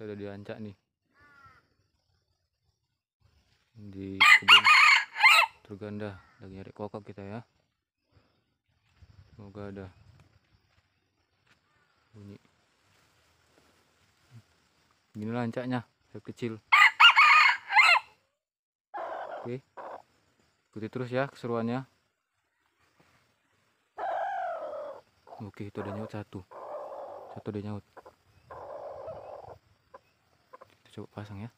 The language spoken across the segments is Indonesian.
kita udah diancak nih di kebun terganda lagi nyari kokok kita ya semoga ada bunyi gini lancaknya kecil oke ikuti terus ya keseruannya oke itu ada nyaut satu satu ada nyaut coba pasang ya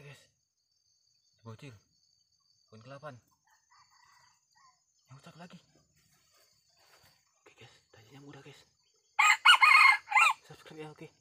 kita guys bocil poin ke yang rusak lagi oke guys tadinya murah guys subscribe ya oke